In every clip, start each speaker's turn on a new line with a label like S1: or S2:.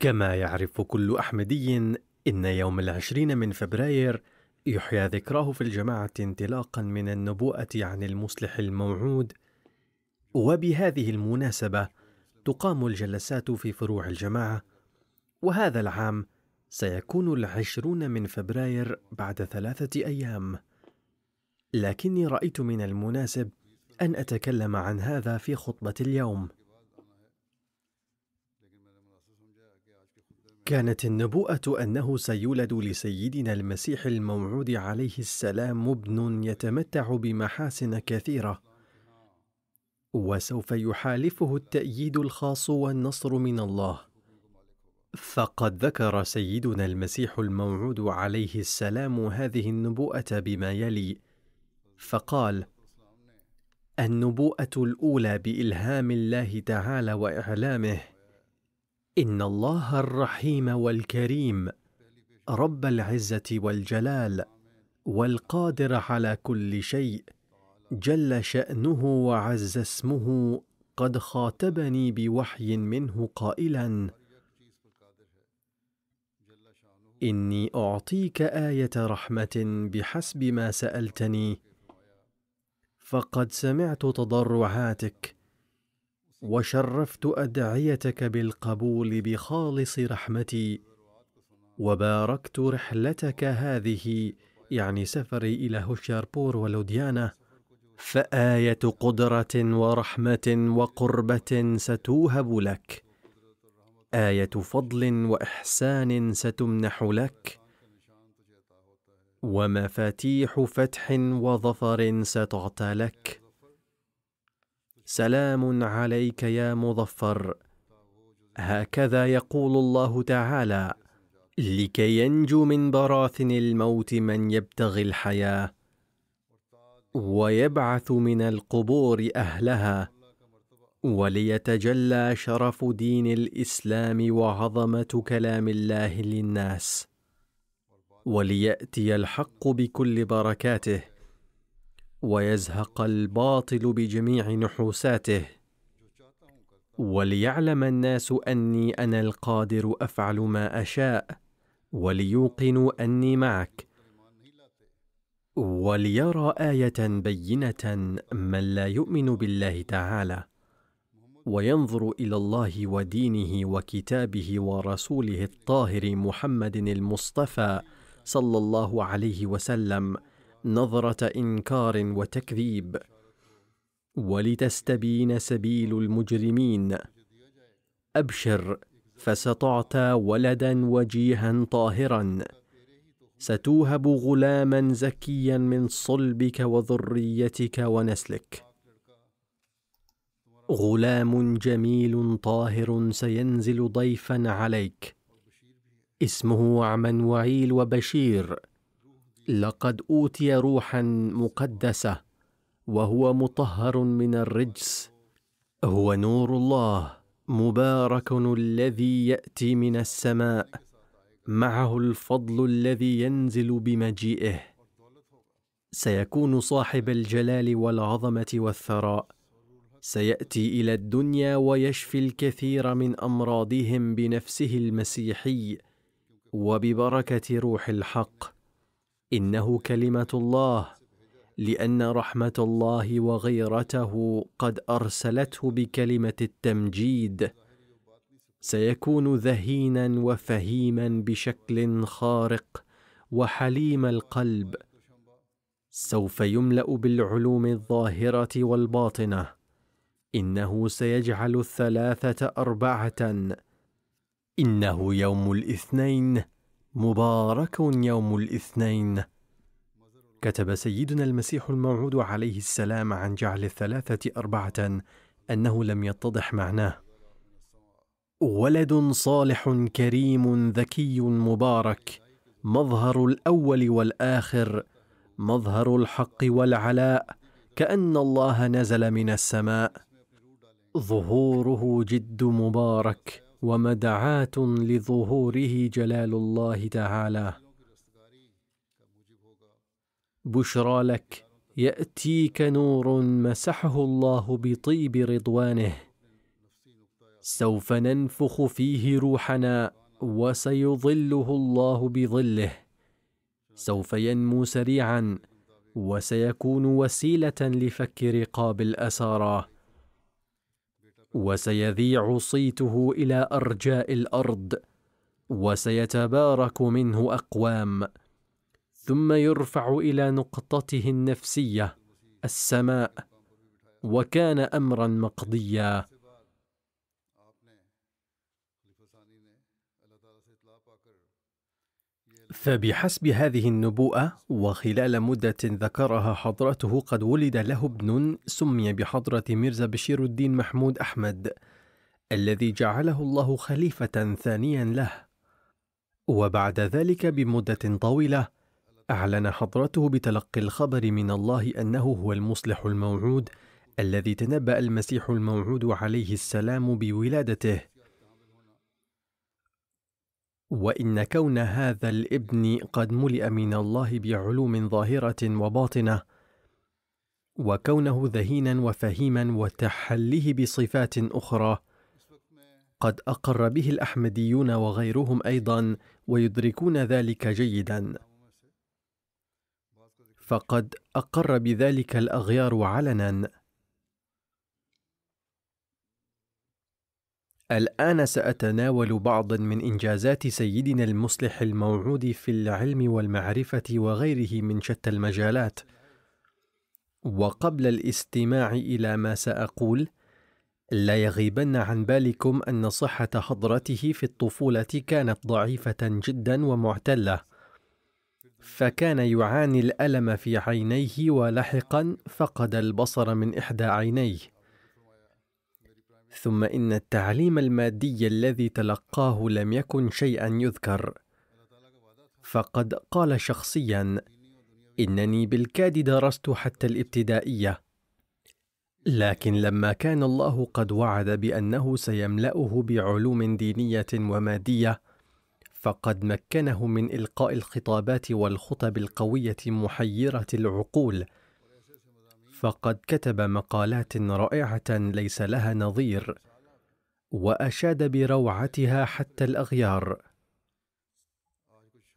S1: كما يعرف كل أحمدي إن يوم العشرين من فبراير يحيى ذكراه في الجماعة انطلاقا من النبوءة عن المصلح الموعود وبهذه المناسبة تقام الجلسات في فروع الجماعة وهذا العام سيكون العشرون من فبراير بعد ثلاثة أيام لكني رأيت من المناسب أن أتكلم عن هذا في خطبة اليوم يعني. كانت النبوءه انه سيولد لسيدنا المسيح الموعود عليه السلام ابن يتمتع بمحاسن كثيره وسوف يحالفه التاييد الخاص والنصر من الله فقد ذكر سيدنا المسيح الموعود عليه السلام هذه النبوءه بما يلي فقال النبوءه الاولى بالهام الله تعالى واعلامه ان الله الرحيم والكريم رب العزه والجلال والقادر على كل شيء جل شانه وعز اسمه قد خاطبني بوحي منه قائلا اني اعطيك ايه رحمه بحسب ما سالتني فقد سمعت تضرعاتك وشرفت ادعيتك بالقبول بخالص رحمتي وباركت رحلتك هذه يعني سفري الى هوشاربور ولوديانا فايه قدره ورحمه وقربه ستوهب لك ايه فضل واحسان ستمنح لك ومفاتيح فتح وظفر ستعطى لك سلام عليك يا مظفر هكذا يقول الله تعالى لكي ينجو من براثن الموت من يبتغي الحياه ويبعث من القبور اهلها وليتجلى شرف دين الاسلام وعظمه كلام الله للناس ولياتي الحق بكل بركاته ويزهق الباطل بجميع نحوساته وليعلم الناس اني انا القادر افعل ما اشاء وليوقنوا اني معك وليرى ايه بينه من لا يؤمن بالله تعالى وينظر الى الله ودينه وكتابه ورسوله الطاهر محمد المصطفى صلى الله عليه وسلم نظره انكار وتكذيب ولتستبين سبيل المجرمين ابشر فستعطى ولدا وجيها طاهرا ستوهب غلاما زكيا من صلبك وذريتك ونسلك غلام جميل طاهر سينزل ضيفا عليك اسمه عمنوعيل وبشير لقد اوتي روحا مقدسه وهو مطهر من الرجس هو نور الله مبارك الذي ياتي من السماء معه الفضل الذي ينزل بمجيئه سيكون صاحب الجلال والعظمه والثراء سياتي الى الدنيا ويشفي الكثير من امراضهم بنفسه المسيحي وببركه روح الحق انه كلمه الله لان رحمه الله وغيرته قد ارسلته بكلمه التمجيد سيكون ذهينا وفهيما بشكل خارق وحليم القلب سوف يملا بالعلوم الظاهره والباطنه انه سيجعل الثلاثه اربعه انه يوم الاثنين مبارك يوم الاثنين كتب سيدنا المسيح الموعود عليه السلام عن جعل الثلاثه اربعه انه لم يتضح معناه ولد صالح كريم ذكي مبارك مظهر الاول والاخر مظهر الحق والعلاء كان الله نزل من السماء ظهوره جد مبارك ومدعاه لظهوره جلال الله تعالى بشرى لك ياتيك نور مسحه الله بطيب رضوانه سوف ننفخ فيه روحنا وسيظله الله بظله سوف ينمو سريعا وسيكون وسيله لفك رقاب الاسارى وسيذيع صيته الى ارجاء الارض وسيتبارك منه اقوام ثم يرفع الى نقطته النفسيه السماء وكان امرا مقضيا فبحسب هذه النبوءة وخلال مدة ذكرها حضرته قد ولد له ابن سمي بحضرة ميرزا بشير الدين محمود أحمد الذي جعله الله خليفة ثانيا له وبعد ذلك بمدة طويلة أعلن حضرته بتلقي الخبر من الله أنه هو المصلح الموعود الذي تنبأ المسيح الموعود عليه السلام بولادته وان كون هذا الابن قد ملئ من الله بعلوم ظاهره وباطنه وكونه ذهينا وفهيما وتحليه بصفات اخرى قد اقر به الاحمديون وغيرهم ايضا ويدركون ذلك جيدا فقد اقر بذلك الاغيار علنا الآن سأتناول بعضا من إنجازات سيدنا المصلح الموعود في العلم والمعرفة وغيره من شتى المجالات. وقبل الاستماع إلى ما سأقول، لا يغيبن عن بالكم أن صحة حضرته في الطفولة كانت ضعيفة جدا ومعتلة، فكان يعاني الألم في عينيه ولحقا فقد البصر من إحدى عينيه. ثم ان التعليم المادي الذي تلقاه لم يكن شيئا يذكر فقد قال شخصيا انني بالكاد درست حتى الابتدائيه لكن لما كان الله قد وعد بانه سيملاه بعلوم دينيه وماديه فقد مكنه من القاء الخطابات والخطب القويه محيره العقول فقد كتب مقالات رائعه ليس لها نظير واشاد بروعتها حتى الاغيار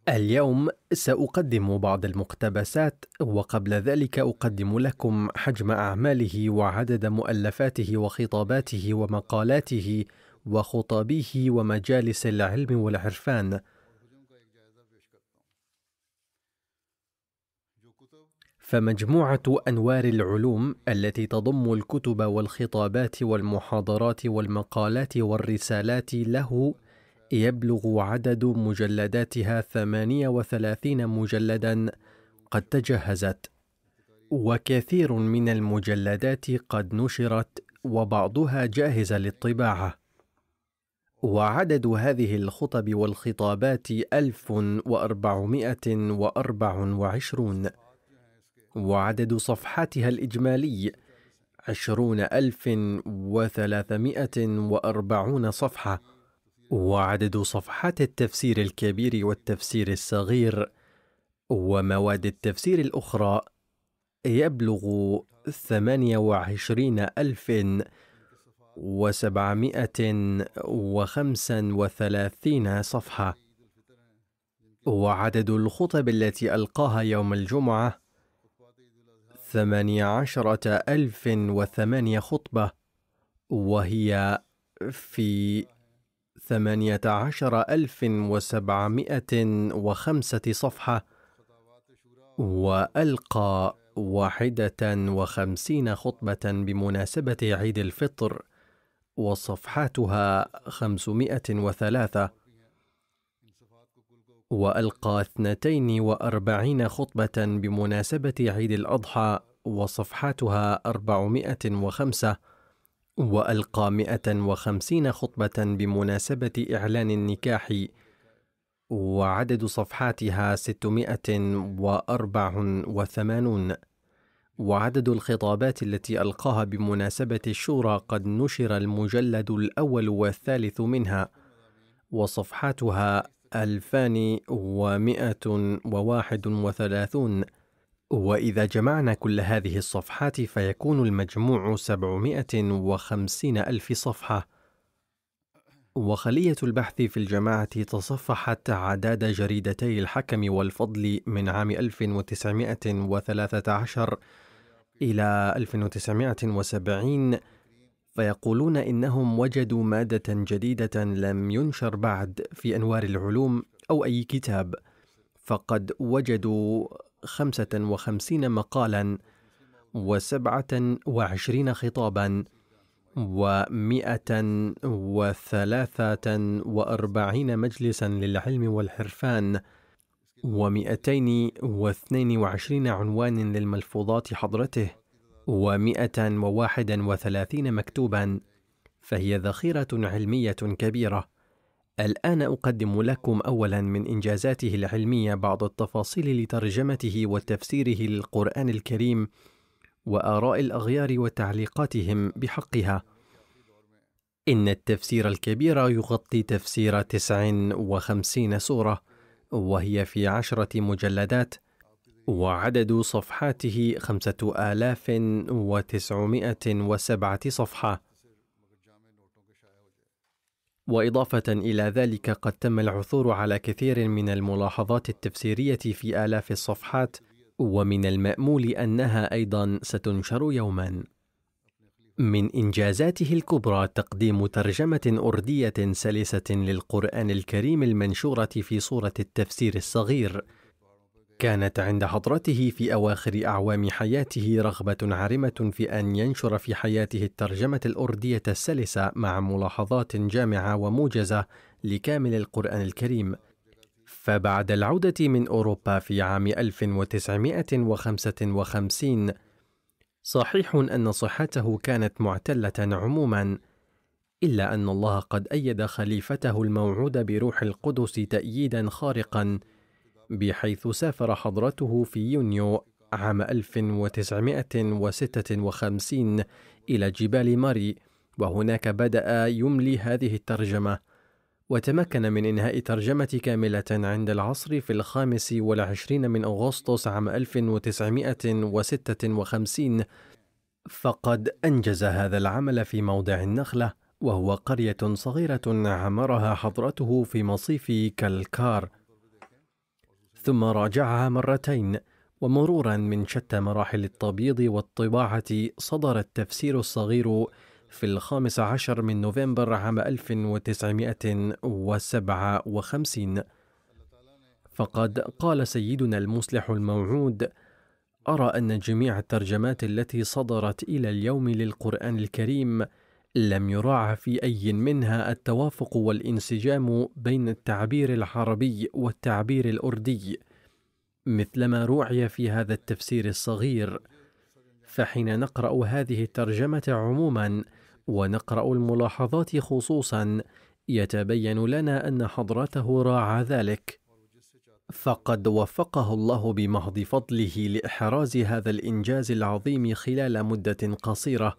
S1: اليوم ساقدم بعض المقتبسات وقبل ذلك اقدم لكم حجم اعماله وعدد مؤلفاته وخطاباته ومقالاته وخطابيه ومجالس العلم والعرفان فمجموعة أنوار العلوم التي تضم الكتب والخطابات والمحاضرات والمقالات والرسالات له يبلغ عدد مجلداتها 38 مجلدا قد تجهزت وكثير من المجلدات قد نشرت وبعضها جاهز للطباعة وعدد هذه الخطب والخطابات 1424 وعدد صفحاتها الإجمالي عشرون ألف وثلاثمائة وأربعون صفحة وعدد صفحات التفسير الكبير والتفسير الصغير ومواد التفسير الأخرى يبلغ ثمانية وعشرين ألف وسبعمائة وخمسا وثلاثين صفحة وعدد الخطب التي ألقاها يوم الجمعة ثمانية عشرة ألف وثمانية خطبة وهي في ثمانية عشر ألف وسبعمائة وخمسة صفحة وألقى واحدة وخمسين خطبة بمناسبة عيد الفطر وصفحاتها خمسمائة وثلاثة وألقى 42 خطبة بمناسبة عيد الأضحى وصفحاتها 405 وألقى 150 خطبة بمناسبة إعلان النكاح وعدد صفحاتها 684 وعدد الخطابات التي ألقاها بمناسبة الشورى قد نشر المجلد الأول والثالث منها وصفحاتها ألفان وواحد وثلاثون وإذا جمعنا كل هذه الصفحات فيكون المجموع سبعمائة وخمسين ألف صفحة وخلية البحث في الجماعة تصفحت عداد جريدتي الحكم والفضل من عام 1913 إلى 1970 فيقولون انهم وجدوا ماده جديده لم ينشر بعد في انوار العلوم او اي كتاب فقد وجدوا خمسه وخمسين مقالا وسبعه وعشرين خطابا ومائه وثلاثه واربعين مجلسا للعلم والحرفان ومائتين واثنين وعشرين عنوان للملفوظات حضرته ومئة وواحد وثلاثين مكتوبا فهي ذخيرة علمية كبيرة الآن أقدم لكم أولا من إنجازاته العلمية بعض التفاصيل لترجمته وتفسيره للقرآن الكريم وآراء الأغيار وتعليقاتهم بحقها إن التفسير الكبير يغطي تفسير 59 سورة وهي في عشرة مجلدات وعدد صفحاته خمسة آلاف وتسعمائة وسبعة صفحة وإضافة إلى ذلك قد تم العثور على كثير من الملاحظات التفسيرية في آلاف الصفحات ومن المأمول أنها أيضا ستنشر يوما من إنجازاته الكبرى تقديم ترجمة أردية سلسة للقرآن الكريم المنشورة في صورة التفسير الصغير كانت عند حضرته في أواخر أعوام حياته رغبة عارمة في أن ينشر في حياته الترجمة الأردية السلسة مع ملاحظات جامعة وموجزة لكامل القرآن الكريم. فبعد العودة من أوروبا في عام 1955 صحيح أن صحته كانت معتلة عموما، إلا أن الله قد أيد خليفته الموعود بروح القدس تأييدا خارقا بحيث سافر حضرته في يونيو عام 1956 إلى جبال ماري وهناك بدأ يملي هذه الترجمة وتمكن من إنهاء ترجمة كاملة عند العصر في الخامس والعشرين من أغسطس عام 1956 فقد أنجز هذا العمل في موضع النخلة وهو قرية صغيرة عمرها حضرته في مصيف كالكار ثم راجعها مرتين ومرورا من شتى مراحل التبييض والطباعة صدر التفسير الصغير في الخامس عشر من نوفمبر عام 1957 فقد قال سيدنا المصلح الموعود أرى أن جميع الترجمات التي صدرت إلى اليوم للقرآن الكريم لم يراع في أي منها التوافق والانسجام بين التعبير العربي والتعبير الأردي مثلما روعي في هذا التفسير الصغير فحين نقرأ هذه الترجمة عموما ونقرأ الملاحظات خصوصا يتبين لنا أن حضرته راعى ذلك فقد وفقه الله بمحض فضله لإحراز هذا الإنجاز العظيم خلال مدة قصيرة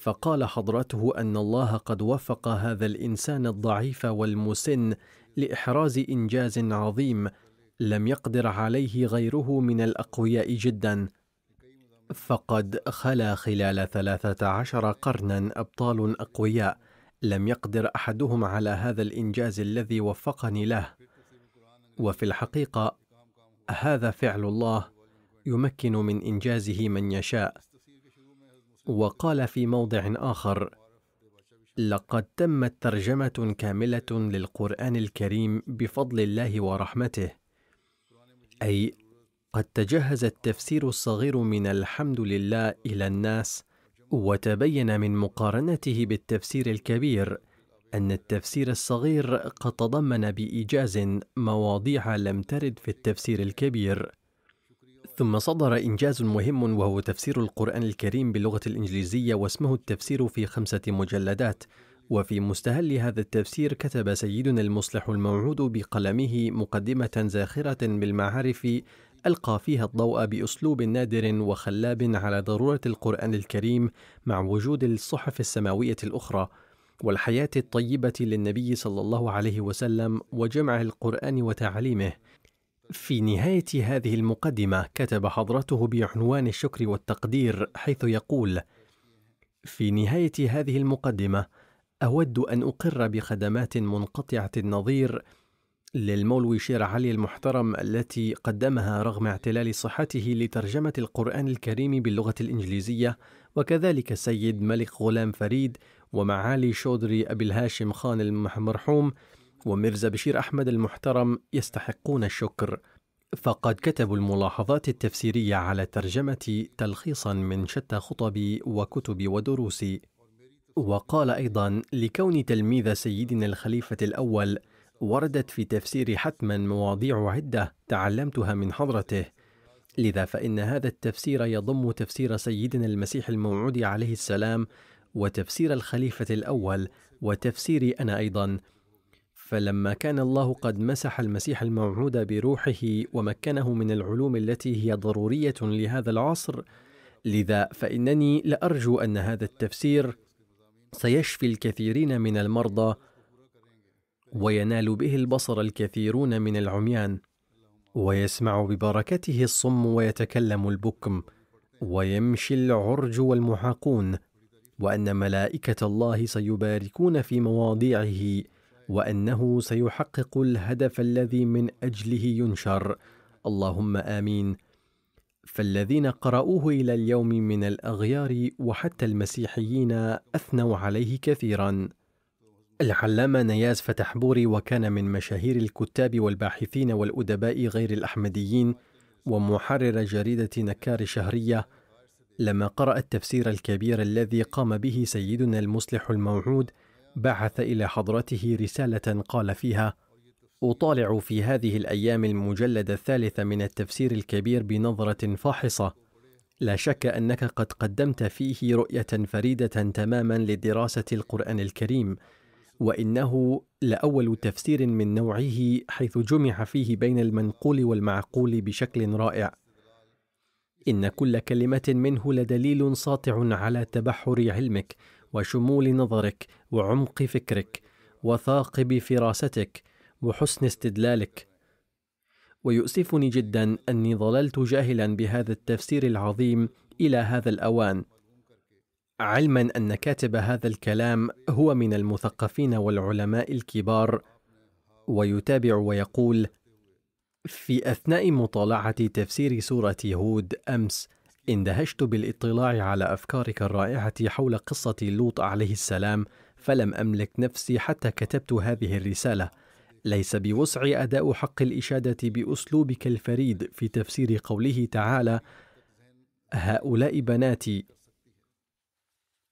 S1: فقال حضرته ان الله قد وفق هذا الانسان الضعيف والمسن لاحراز انجاز عظيم لم يقدر عليه غيره من الاقوياء جدا فقد خلا خلال ثلاثه عشر قرنا ابطال اقوياء لم يقدر احدهم على هذا الانجاز الذي وفقني له وفي الحقيقه هذا فعل الله يمكن من انجازه من يشاء وقال في موضع اخر لقد تمت ترجمه كامله للقران الكريم بفضل الله ورحمته اي قد تجهز التفسير الصغير من الحمد لله الى الناس وتبين من مقارنته بالتفسير الكبير ان التفسير الصغير قد تضمن بايجاز مواضيع لم ترد في التفسير الكبير ثم صدر إنجاز مهم وهو تفسير القرآن الكريم باللغة الإنجليزية واسمه التفسير في خمسة مجلدات وفي مستهل هذا التفسير كتب سيدنا المصلح الموعود بقلمه مقدمة زاخرة بالمعارف ألقى فيها الضوء بأسلوب نادر وخلاب على ضرورة القرآن الكريم مع وجود الصحف السماوية الأخرى والحياة الطيبة للنبي صلى الله عليه وسلم وجمع القرآن وتعليمه في نهاية هذه المقدمة كتب حضرته بعنوان الشكر والتقدير حيث يقول: في نهاية هذه المقدمة أود أن أقر بخدمات منقطعة النظير للمولوي شير علي المحترم التي قدمها رغم اعتلال صحته لترجمة القرآن الكريم باللغة الإنجليزية وكذلك سيد ملك غلام فريد ومعالي شودري أبي الهاشم خان المرحوم وميرزا بشير أحمد المحترم يستحقون الشكر فقد كتبوا الملاحظات التفسيرية على ترجمة تلخيصا من شتى خطبي وكتبي ودروسي وقال أيضا لكون تلميذ سيدنا الخليفة الأول وردت في تفسيري حتما مواضيع عدة تعلمتها من حضرته لذا فإن هذا التفسير يضم تفسير سيدنا المسيح الموعود عليه السلام وتفسير الخليفة الأول وتفسيري أنا أيضا فلما كان الله قد مسح المسيح الموعود بروحه ومكنه من العلوم التي هي ضروريه لهذا العصر لذا فانني لارجو ان هذا التفسير سيشفي الكثيرين من المرضى وينال به البصر الكثيرون من العميان ويسمع ببركته الصم ويتكلم البكم ويمشي العرج والمحاقون وان ملائكه الله سيباركون في مواضيعه وانه سيحقق الهدف الذي من اجله ينشر اللهم امين فالذين قرأوه إلى اليوم من الأغيار وحتى المسيحيين أثنوا عليه كثيرا. العلامة نياز فتحبوري وكان من مشاهير الكتاب والباحثين والأدباء غير الأحمديين ومحرر جريدة نكار شهرية لما قرأ التفسير الكبير الذي قام به سيدنا المصلح الموعود بعث الى حضرته رساله قال فيها اطالع في هذه الايام المجلد الثالث من التفسير الكبير بنظره فاحصه لا شك انك قد قدمت فيه رؤيه فريده تماما لدراسه القران الكريم وانه لاول تفسير من نوعه حيث جمع فيه بين المنقول والمعقول بشكل رائع ان كل كلمه منه لدليل ساطع على تبحر علمك وشمول نظرك وعمق فكرك وثاقب فراستك وحسن استدلالك ويؤسفني جدا اني ظللت جاهلا بهذا التفسير العظيم الى هذا الاوان علما ان كاتب هذا الكلام هو من المثقفين والعلماء الكبار ويتابع ويقول في اثناء مطالعه تفسير سوره هود امس اندهشت بالاطلاع على افكارك الرائعه حول قصه لوط عليه السلام فلم املك نفسي حتى كتبت هذه الرساله ليس بوسعي اداء حق الاشاده باسلوبك الفريد في تفسير قوله تعالى هؤلاء بناتي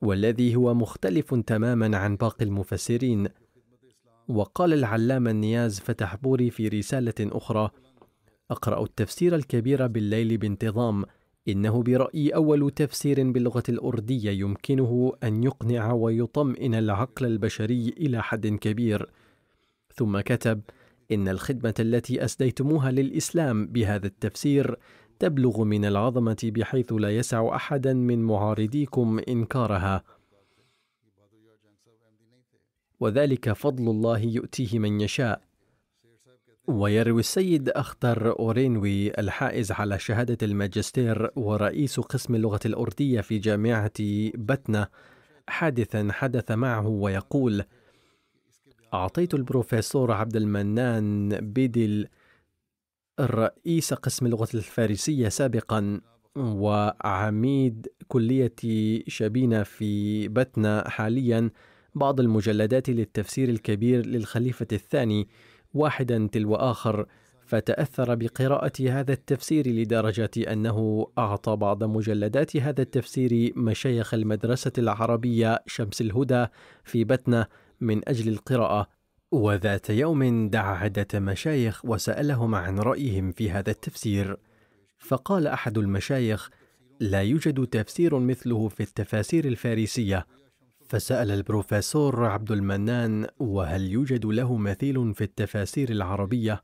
S1: والذي هو مختلف تماما عن باقي المفسرين وقال العلامه النياز فتحبوري في رساله اخرى اقرا التفسير الكبير بالليل بانتظام إنه برأيي أول تفسير باللغة الأردية يمكنه أن يقنع ويطمئن العقل البشري إلى حد كبير. ثم كتب: إن الخدمة التي أسديتموها للإسلام بهذا التفسير تبلغ من العظمة بحيث لا يسع أحدا من معارضيكم إنكارها. وذلك فضل الله يؤتيه من يشاء، ويروي السيد أخطر أورينوي الحائز على شهادة الماجستير ورئيس قسم اللغة الأردية في جامعة بتنا حادثا حدث معه ويقول أعطيت البروفيسور عبد المنان بيدل رئيس قسم اللغة الفارسية سابقا وعميد كلية شبينة في بتنا حاليا بعض المجلدات للتفسير الكبير للخليفة الثاني واحدا تلو آخر فتأثر بقراءة هذا التفسير لدرجة أنه أعطى بعض مجلدات هذا التفسير مشايخ المدرسة العربية شمس الهدى في بتنة من أجل القراءة وذات يوم دعا عدة مشايخ وسألهم عن رأيهم في هذا التفسير فقال أحد المشايخ لا يوجد تفسير مثله في التفاسير الفارسية فسأل البروفيسور عبد المنان وهل يوجد له مثيل في التفاسير العربية؟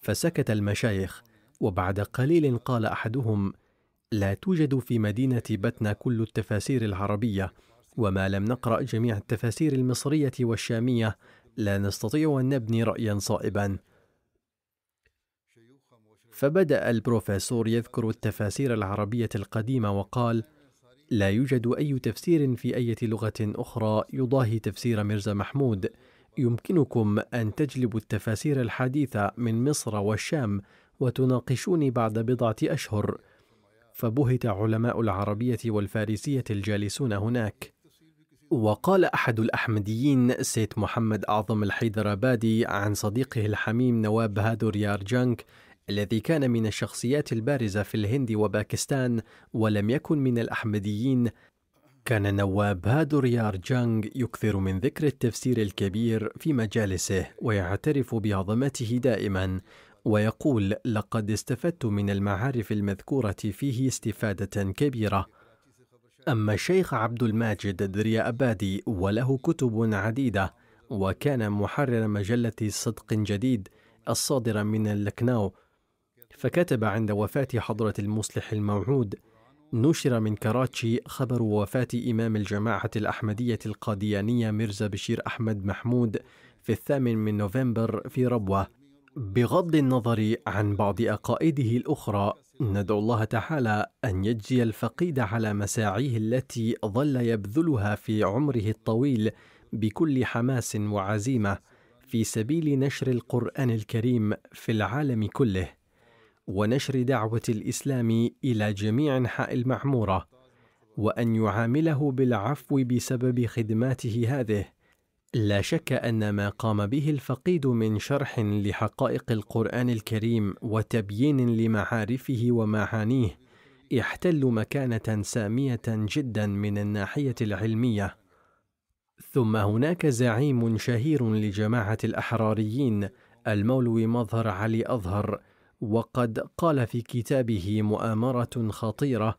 S1: فسكت المشايخ وبعد قليل قال أحدهم لا توجد في مدينة بتنا كل التفاسير العربية وما لم نقرأ جميع التفاسير المصرية والشامية لا نستطيع أن نبني رأيا صائبا فبدأ البروفيسور يذكر التفاسير العربية القديمة وقال: لا يوجد أي تفسير في أي لغة أخرى يضاهي تفسير ميرزا محمود يمكنكم أن تجلبوا التفاسير الحديثة من مصر والشام وتناقشوني بعد بضعة أشهر فبهت علماء العربية والفارسية الجالسون هناك وقال أحد الأحمديين سيد محمد أعظم الحيدرابادي عن صديقه الحميم نواب هادور يارجانك الذي كان من الشخصيات البارزة في الهند وباكستان ولم يكن من الأحمديين كان نواب هادوريار جانغ يكثر من ذكر التفسير الكبير في مجالسه ويعترف بعظمته دائما ويقول لقد استفدت من المعارف المذكورة فيه استفادة كبيرة أما الشيخ عبد الماجد دريا أبادي وله كتب عديدة وكان محرر مجلة صدق جديد الصادرة من لكناو فكتب عند وفاة حضرة المصلح الموعود نشر من كراتشي خبر وفاة إمام الجماعة الأحمدية القاديانية ميرزا بشير أحمد محمود في الثامن من نوفمبر في ربوة بغض النظر عن بعض أقائده الأخرى ندعو الله تعالى أن يجزي الفقيد على مساعيه التي ظل يبذلها في عمره الطويل بكل حماس وعزيمة في سبيل نشر القرآن الكريم في العالم كله ونشر دعوة الإسلام إلى جميع أنحاء المعمورة، وأن يعامله بالعفو بسبب خدماته هذه. لا شك أن ما قام به الفقيد من شرح لحقائق القرآن الكريم وتبيين لمعارفه ومعانيه يحتل مكانة سامية جدا من الناحية العلمية. ثم هناك زعيم شهير لجماعة الأحراريين المولوي مظهر علي أظهر وقد قال في كتابه مؤامرة خطيرة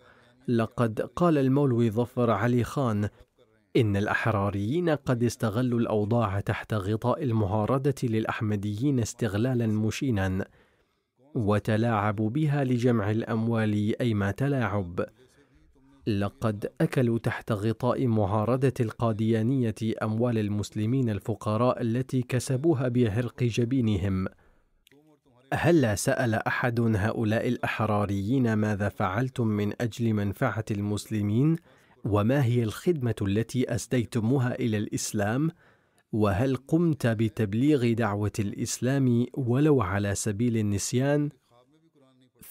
S1: لقد قال المولوي ظفر علي خان إن الأحراريين قد استغلوا الأوضاع تحت غطاء المهاردة للأحمديين استغلالا مشينا وتلاعبوا بها لجمع الأموال أيما تلاعب لقد أكلوا تحت غطاء معارضة القاديانية أموال المسلمين الفقراء التي كسبوها بعرق جبينهم هلا سأل أحد هؤلاء الأحراريين ماذا فعلتم من أجل منفعة المسلمين؟ وما هي الخدمة التي أسديتموها إلى الإسلام؟ وهل قمت بتبليغ دعوة الإسلام ولو على سبيل النسيان؟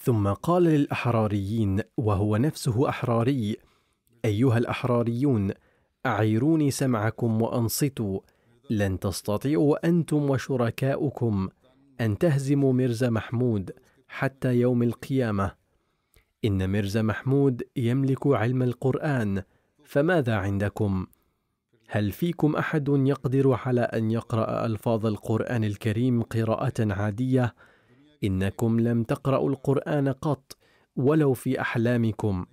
S1: ثم قال للأحراريين وهو نفسه أحراري: أيها الأحراريون، أعيروني سمعكم وأنصتوا، لن تستطيعوا أنتم وشركاؤكم أن تهزموا ميرزا محمود حتى يوم القيامة إن ميرزا محمود يملك علم القرآن فماذا عندكم؟ هل فيكم أحد يقدر على أن يقرأ ألفاظ القرآن الكريم قراءة عادية؟ إنكم لم تقرأوا القرآن قط ولو في أحلامكم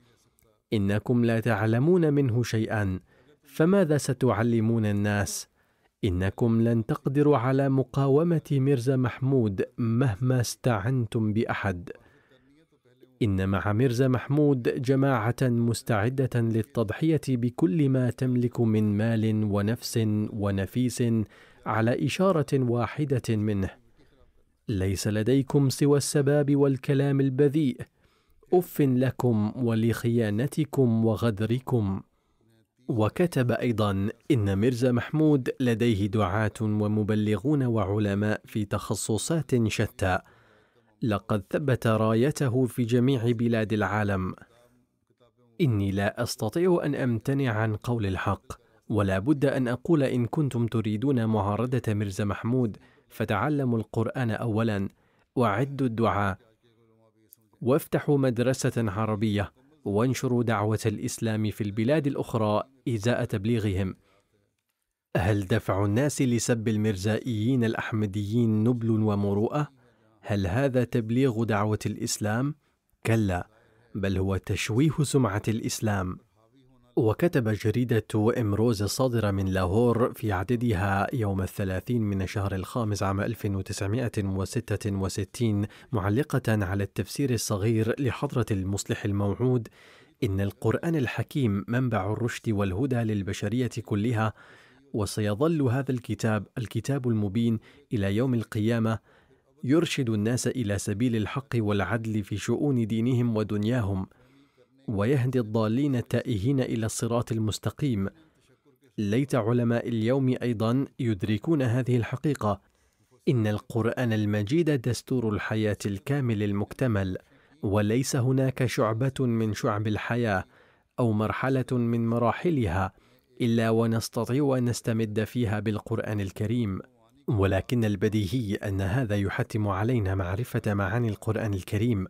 S1: إنكم لا تعلمون منه شيئا فماذا ستعلمون الناس؟ انكم لن تقدروا على مقاومه ميرزا محمود مهما استعنتم باحد ان مع ميرزا محمود جماعه مستعده للتضحيه بكل ما تملك من مال ونفس ونفيس على اشاره واحده منه ليس لديكم سوى السباب والكلام البذيء اف لكم ولخيانتكم وغدركم وكتب أيضا إن ميرزا محمود لديه دعاة ومبلغون وعلماء في تخصصات شتى لقد ثبت رايته في جميع بلاد العالم إني لا أستطيع أن أمتنع عن قول الحق ولا بد أن أقول إن كنتم تريدون معارضة ميرزا محمود فتعلموا القرآن أولا وعدوا الدعاء وافتحوا مدرسة عربية وانشروا دعوة الإسلام في البلاد الأخرى إزاء تبليغهم. هل دفع الناس لسب المرزائيين الأحمديين نبل ومروءة؟ هل هذا تبليغ دعوة الإسلام؟ كلا، بل هو تشويه سمعة الإسلام. وكتب جريدة إمروز الصادرة من لاهور في عددها يوم الثلاثين من الشهر الخامس عام 1966 معلقة على التفسير الصغير لحضرة المصلح الموعود إن القرآن الحكيم منبع الرشد والهدى للبشرية كلها وسيظل هذا الكتاب الكتاب المبين إلى يوم القيامة يرشد الناس إلى سبيل الحق والعدل في شؤون دينهم ودنياهم ويهدي الضالين التائهين الى الصراط المستقيم ليت علماء اليوم ايضا يدركون هذه الحقيقه ان القران المجيد دستور الحياه الكامل المكتمل وليس هناك شعبه من شعب الحياه او مرحله من مراحلها الا ونستطيع ان نستمد فيها بالقران الكريم ولكن البديهي ان هذا يحتم علينا معرفه معاني القران الكريم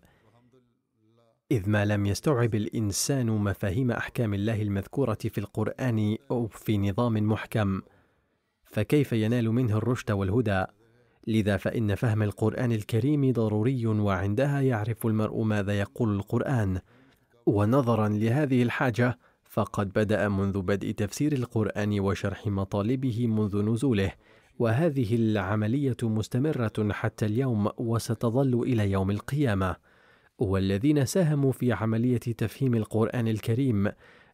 S1: إذ ما لم يستوعب الإنسان مفاهيم أحكام الله المذكورة في القرآن أو في نظام محكم فكيف ينال منه الرشد والهدى لذا فإن فهم القرآن الكريم ضروري وعندها يعرف المرء ماذا يقول القرآن ونظرا لهذه الحاجة فقد بدأ منذ بدء تفسير القرآن وشرح مطالبه منذ نزوله وهذه العملية مستمرة حتى اليوم وستظل إلى يوم القيامة والذين ساهموا في عمليه تفهيم القران الكريم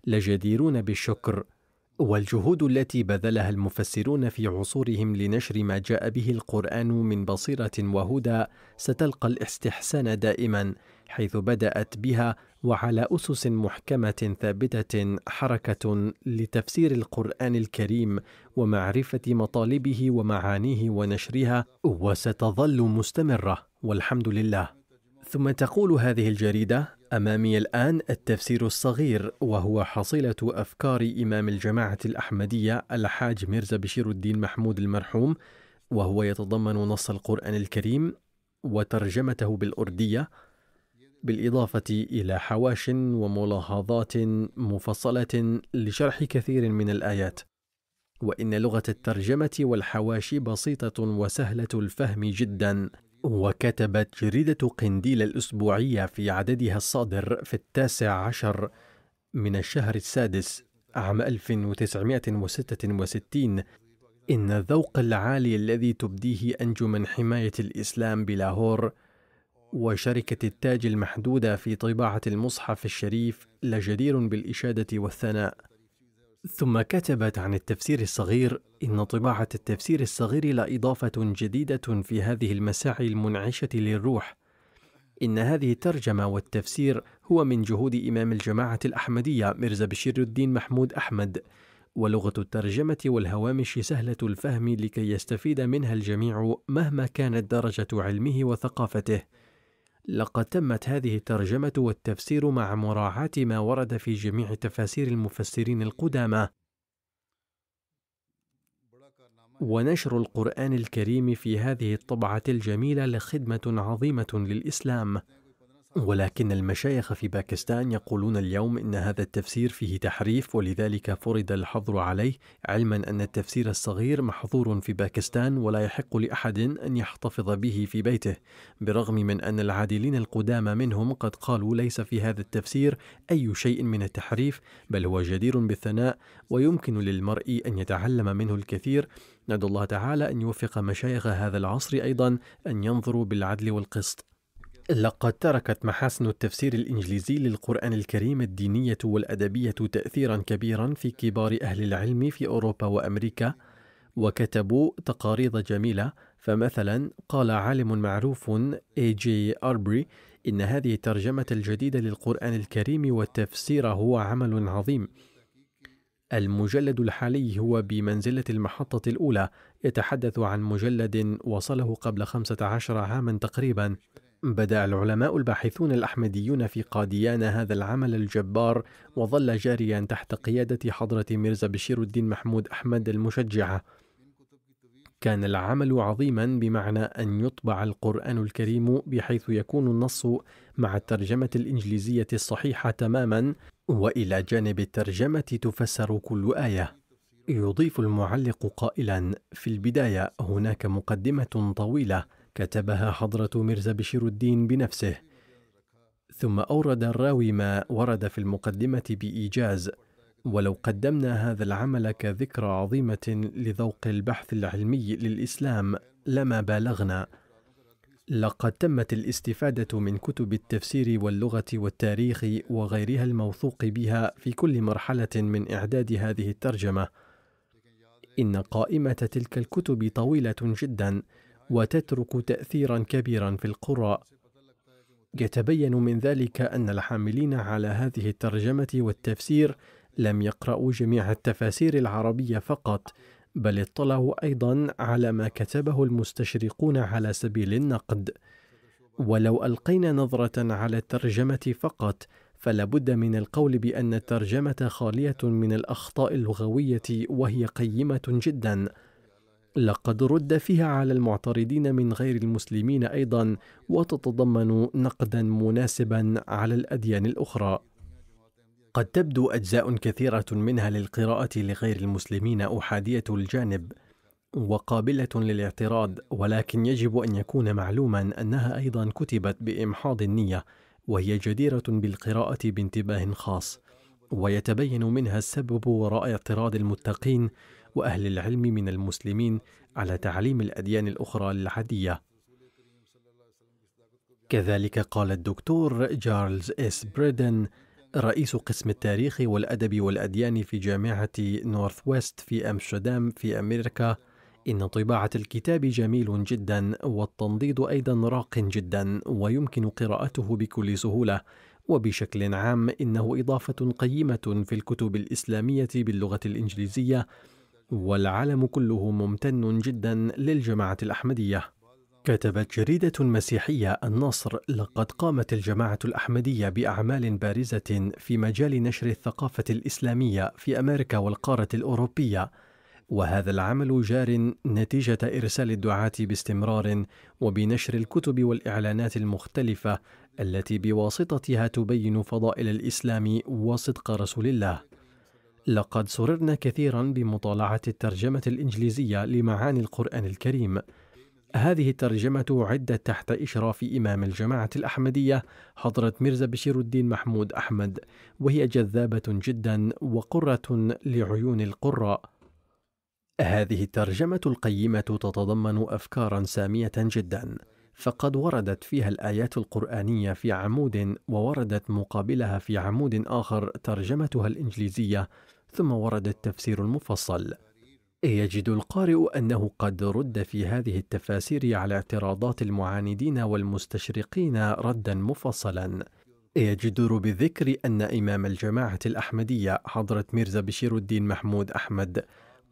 S1: لجديرون بالشكر والجهود التي بذلها المفسرون في عصورهم لنشر ما جاء به القران من بصيره وهدى ستلقى الاستحسان دائما حيث بدات بها وعلى اسس محكمه ثابته حركه لتفسير القران الكريم ومعرفه مطالبه ومعانيه ونشرها وستظل مستمره والحمد لله ثم تقول هذه الجريدة: أمامي الآن التفسير الصغير وهو حصيلة أفكار إمام الجماعة الأحمدية الحاج ميرزا بشير الدين محمود المرحوم، وهو يتضمن نص القرآن الكريم وترجمته بالأردية، بالإضافة إلى حواش وملاحظات مفصلة لشرح كثير من الآيات. وإن لغة الترجمة والحواشي بسيطة وسهلة الفهم جداً. وكتبت جريدة قنديل الأسبوعية في عددها الصادر في التاسع عشر من الشهر السادس عام 1966 إن الذوق العالي الذي تبديه أنجمن حماية الإسلام بلاهور وشركة التاج المحدودة في طباعة المصحف الشريف لجدير بالإشادة والثناء ثم كتبت عن التفسير الصغير إن طباعة التفسير الصغير لإضافة جديدة في هذه المساعي المنعشة للروح إن هذه الترجمة والتفسير هو من جهود إمام الجماعة الأحمدية مرزا بشير الدين محمود أحمد ولغة الترجمة والهوامش سهلة الفهم لكي يستفيد منها الجميع مهما كانت درجة علمه وثقافته لقد تمت هذه الترجمة والتفسير مع مراعاة ما ورد في جميع تفاسير المفسرين القدامى. ونشر القرآن الكريم في هذه الطبعة الجميلة لخدمة عظيمة للإسلام. ولكن المشايخ في باكستان يقولون اليوم ان هذا التفسير فيه تحريف ولذلك فرض الحظر عليه علما ان التفسير الصغير محظور في باكستان ولا يحق لاحد ان يحتفظ به في بيته برغم من ان العادلين القدامى منهم قد قالوا ليس في هذا التفسير اي شيء من التحريف بل هو جدير بالثناء ويمكن للمرء ان يتعلم منه الكثير ندعو الله تعالى ان يوفق مشايخ هذا العصر ايضا ان ينظروا بالعدل والقسط لقد تركت محاسن التفسير الإنجليزي للقرآن الكريم الدينية والأدبية تأثيرا كبيرا في كبار أهل العلم في أوروبا وأمريكا وكتبوا تقاريض جميلة فمثلا قال عالم معروف اي جي أربري إن هذه الترجمة الجديدة للقرآن الكريم والتفسير هو عمل عظيم المجلد الحالي هو بمنزلة المحطة الأولى يتحدث عن مجلد وصله قبل 15 عاما تقريبا بدأ العلماء الباحثون الأحمديون في قاديان هذا العمل الجبار وظل جاريا تحت قيادة حضرة ميرزا بشير الدين محمود أحمد المشجعة كان العمل عظيما بمعنى أن يطبع القرآن الكريم بحيث يكون النص مع الترجمة الإنجليزية الصحيحة تماما وإلى جانب الترجمة تفسر كل آية يضيف المعلق قائلا في البداية هناك مقدمة طويلة كتبها حضرة ميرزا بشير الدين بنفسه ثم أورد الراوي ما ورد في المقدمة بإيجاز ولو قدمنا هذا العمل كذكرى عظيمة لذوق البحث العلمي للإسلام لما بالغنا لقد تمت الاستفادة من كتب التفسير واللغة والتاريخ وغيرها الموثوق بها في كل مرحلة من إعداد هذه الترجمة إن قائمة تلك الكتب طويلة جدا وتترك تاثيرا كبيرا في القراء يتبين من ذلك ان الحاملين على هذه الترجمه والتفسير لم يقراوا جميع التفاسير العربيه فقط بل اطلعوا ايضا على ما كتبه المستشرقون على سبيل النقد ولو القينا نظره على الترجمه فقط فلابد من القول بان الترجمه خاليه من الاخطاء اللغويه وهي قيمه جدا لقد رد فيها على المعترضين من غير المسلمين ايضا وتتضمن نقدا مناسبا على الاديان الاخرى قد تبدو اجزاء كثيره منها للقراءه لغير المسلمين احاديه الجانب وقابله للاعتراض ولكن يجب ان يكون معلوما انها ايضا كتبت بامحاض النيه وهي جديره بالقراءه بانتباه خاص ويتبين منها السبب وراء اعتراض المتقين واهل العلم من المسلمين على تعليم الاديان الاخرى العاديه كذلك قال الدكتور جارلز اس بريدن رئيس قسم التاريخ والادب والاديان في جامعه نورث ويست في امستردام في امريكا إن طباعة الكتاب جميل جدا والتنضيد أيضا راق جدا ويمكن قراءته بكل سهولة وبشكل عام إنه إضافة قيمة في الكتب الإسلامية باللغة الإنجليزية والعالم كله ممتن جدا للجماعة الأحمدية. كتبت جريدة مسيحية النصر: لقد قامت الجماعة الأحمدية بأعمال بارزة في مجال نشر الثقافة الإسلامية في أمريكا والقارة الأوروبية. وهذا العمل جار نتيجة إرسال الدعاة باستمرار وبنشر الكتب والإعلانات المختلفة التي بواسطتها تبين فضائل الإسلام وصدق رسول الله. لقد سررنا كثيرا بمطالعة الترجمة الإنجليزية لمعاني القرآن الكريم. هذه الترجمة عدت تحت إشراف إمام الجماعة الأحمدية حضرة ميرزا بشير الدين محمود أحمد، وهي جذابة جدا وقرة لعيون القراء. هذه الترجمة القيمة تتضمن أفكارا سامية جدا. فقد وردت فيها الآيات القرآنية في عمود ووردت مقابلها في عمود آخر ترجمتها الإنجليزية ثم ورد التفسير المفصل يجد القارئ انه قد رد في هذه التفاسير على اعتراضات المعاندين والمستشرقين ردا مفصلا يجدر بالذكر ان امام الجماعه الاحمديه حضره ميرزا بشير الدين محمود احمد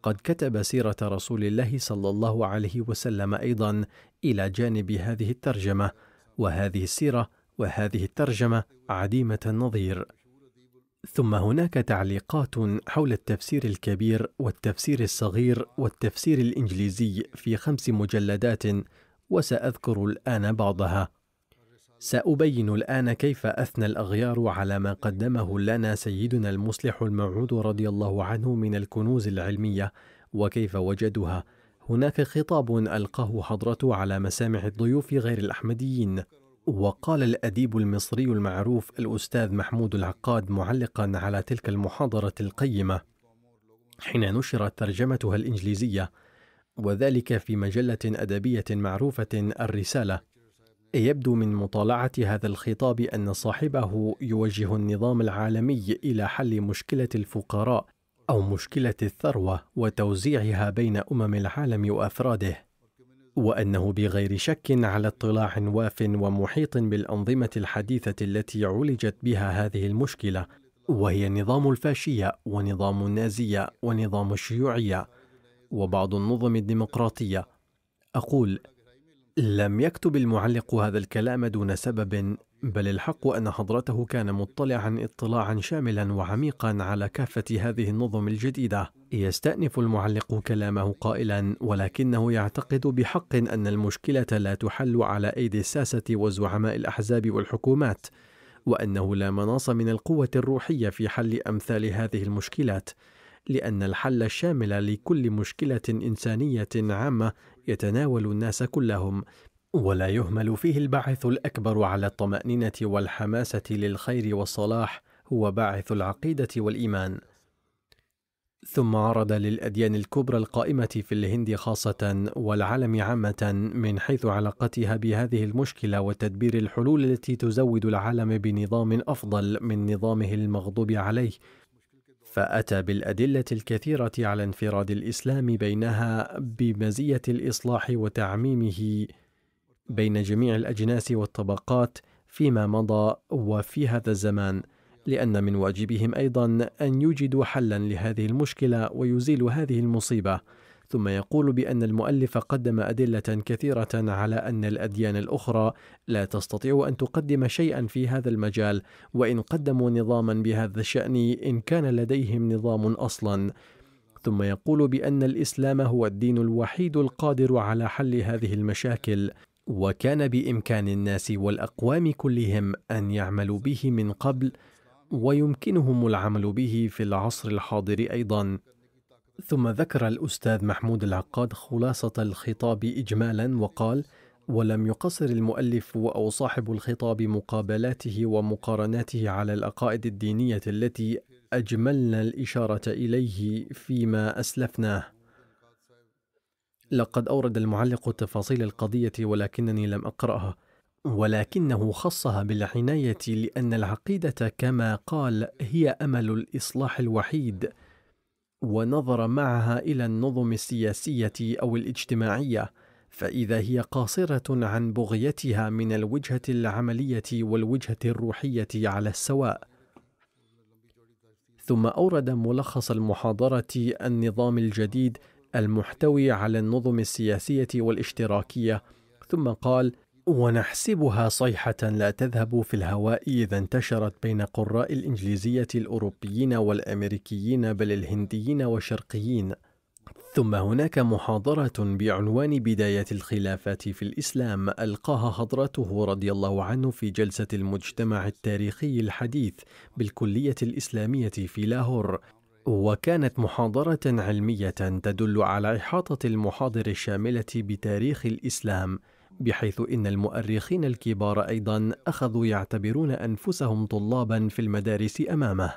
S1: قد كتب سيره رسول الله صلى الله عليه وسلم ايضا الى جانب هذه الترجمه وهذه السيره وهذه الترجمه عديمه النظير ثم هناك تعليقات حول التفسير الكبير والتفسير الصغير والتفسير الانجليزي في خمس مجلدات وساذكر الان بعضها سابين الان كيف اثنى الاغيار على ما قدمه لنا سيدنا المصلح الموعود رضي الله عنه من الكنوز العلميه وكيف وجدها هناك خطاب القاه حضرته على مسامع الضيوف غير الاحمديين وقال الأديب المصري المعروف الأستاذ محمود العقاد معلقا على تلك المحاضرة القيمة حين نشرت ترجمتها الإنجليزية وذلك في مجلة أدبية معروفة الرسالة يبدو من مطالعة هذا الخطاب أن صاحبه يوجه النظام العالمي إلى حل مشكلة الفقراء أو مشكلة الثروة وتوزيعها بين أمم العالم وأفراده وانه بغير شك على اطلاع واف ومحيط بالانظمه الحديثه التي عولجت بها هذه المشكله وهي نظام الفاشيه ونظام النازيه ونظام الشيوعيه وبعض النظم الديمقراطيه اقول لم يكتب المعلق هذا الكلام دون سبب بل الحق أن حضرته كان مطلعا اطلاعا شاملا وعميقا على كافة هذه النظم الجديدة يستأنف المعلق كلامه قائلا ولكنه يعتقد بحق أن المشكلة لا تحل على أيدي الساسة وزعماء الأحزاب والحكومات وأنه لا مناص من القوة الروحية في حل أمثال هذه المشكلات لأن الحل الشامل لكل مشكلة إنسانية عامة يتناول الناس كلهم ولا يهمل فيه الباعث الأكبر على الطمأنينة والحماسة للخير والصلاح هو باعث العقيدة والإيمان ثم عرض للأديان الكبرى القائمة في الهند خاصة والعالم عامة من حيث علاقتها بهذه المشكلة وتدبير الحلول التي تزود العالم بنظام أفضل من نظامه المغضوب عليه فأتى بالأدلة الكثيرة على انفراد الإسلام بينها بمزية الإصلاح وتعميمه بين جميع الاجناس والطبقات فيما مضى وفي هذا الزمان لان من واجبهم ايضا ان يوجدوا حلا لهذه المشكله ويزيلوا هذه المصيبه ثم يقول بان المؤلف قدم ادله كثيره على ان الاديان الاخرى لا تستطيع ان تقدم شيئا في هذا المجال وان قدموا نظاما بهذا الشان ان كان لديهم نظام اصلا ثم يقول بان الاسلام هو الدين الوحيد القادر على حل هذه المشاكل وكان بامكان الناس والاقوام كلهم ان يعملوا به من قبل ويمكنهم العمل به في العصر الحاضر ايضا ثم ذكر الاستاذ محمود العقاد خلاصه الخطاب اجمالا وقال ولم يقصر المؤلف او صاحب الخطاب مقابلاته ومقارناته على العقائد الدينيه التي اجملنا الاشاره اليه فيما اسلفناه لقد أورد المعلق تفاصيل القضية ولكنني لم أقرأها ولكنه خصها بالعناية لأن العقيدة كما قال هي أمل الإصلاح الوحيد ونظر معها إلى النظم السياسية أو الاجتماعية فإذا هي قاصرة عن بغيتها من الوجهة العملية والوجهة الروحية على السواء ثم أورد ملخص المحاضرة النظام الجديد المحتوي على النظم السياسيه والاشتراكيه ثم قال ونحسبها صيحة لا تذهب في الهواء إذا انتشرت بين قراء الإنجليزية الأوروبيين والأمريكيين بل الهنديين والشرقيين. ثم هناك محاضرة بعنوان بداية الخلافات في الإسلام ألقاها حضرته رضي الله عنه في جلسة المجتمع التاريخي الحديث بالكلية الإسلامية في لاهور وكانت محاضرة علمية تدل على إحاطة المحاضر الشاملة بتاريخ الإسلام، بحيث إن المؤرخين الكبار أيضًا أخذوا يعتبرون أنفسهم طلابًا في المدارس أمامه.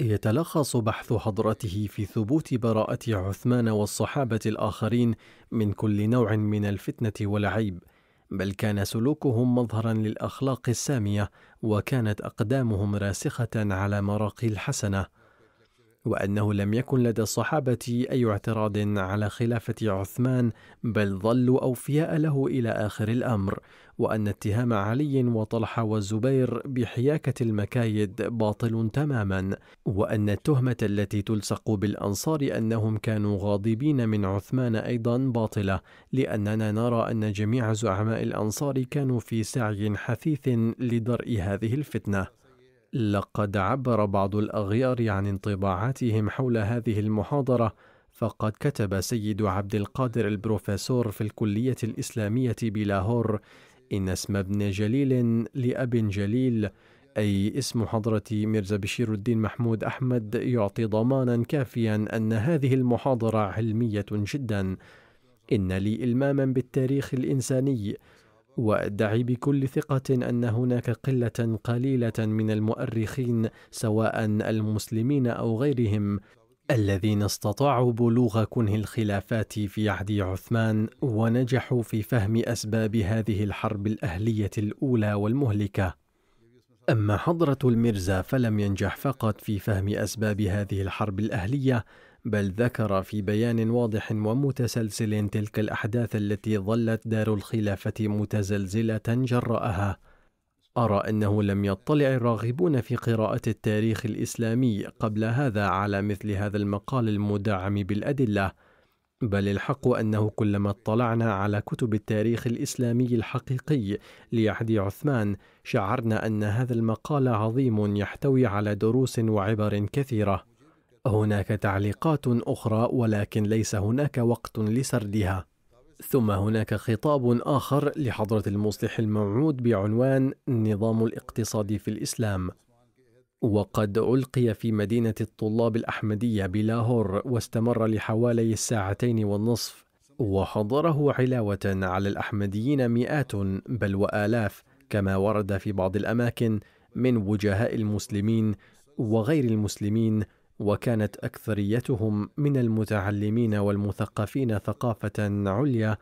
S1: يتلخص بحث حضرته في ثبوت براءة عثمان والصحابة الآخرين من كل نوع من الفتنة والعيب، بل كان سلوكهم مظهرًا للأخلاق السامية، وكانت أقدامهم راسخة على مراقي الحسنة. وأنه لم يكن لدى الصحابة أي اعتراض على خلافة عثمان بل ظلوا أوفياء له إلى آخر الأمر وأن اتهام علي وطلحة والزبير بحياكة المكايد باطل تماما وأن التهمة التي تلصق بالأنصار أنهم كانوا غاضبين من عثمان أيضا باطلة لأننا نرى أن جميع زعماء الأنصار كانوا في سعي حثيث لدرء هذه الفتنة لقد عبر بعض الأغيار عن انطباعاتهم حول هذه المحاضرة فقد كتب سيد عبد القادر البروفيسور في الكلية الإسلامية بلاهور إن اسم ابن جليل لأب جليل أي اسم حضرة ميرزا بشير الدين محمود أحمد يعطي ضمانا كافيا أن هذه المحاضرة علمية جدا إن لي إلماما بالتاريخ الإنساني وادعي بكل ثقه ان هناك قله قليله من المؤرخين سواء المسلمين او غيرهم الذين استطاعوا بلوغ كنه الخلافات في عهد عثمان ونجحوا في فهم اسباب هذه الحرب الاهليه الاولى والمهلكه اما حضره الميرزا فلم ينجح فقط في فهم اسباب هذه الحرب الاهليه بل ذكر في بيان واضح ومتسلسل تلك الأحداث التي ظلت دار الخلافة متزلزلة جراءها أرى أنه لم يطلع الراغبون في قراءة التاريخ الإسلامي قبل هذا على مثل هذا المقال المدعم بالأدلة، بل الحق أنه كلما اطلعنا على كتب التاريخ الإسلامي الحقيقي ليحدي عثمان، شعرنا أن هذا المقال عظيم يحتوي على دروس وعبر كثيرة. هناك تعليقات اخرى ولكن ليس هناك وقت لسردها ثم هناك خطاب اخر لحضره المصلح الموعود بعنوان نظام الاقتصاد في الاسلام وقد ألقي في مدينة الطلاب الأحمدية بلاهور واستمر لحوالي الساعتين والنصف وحضره علاوة على الأحمديين مئات بل وآلاف كما ورد في بعض الأماكن من وجهاء المسلمين وغير المسلمين وكانت اكثريتهم من المتعلمين والمثقفين ثقافه عليا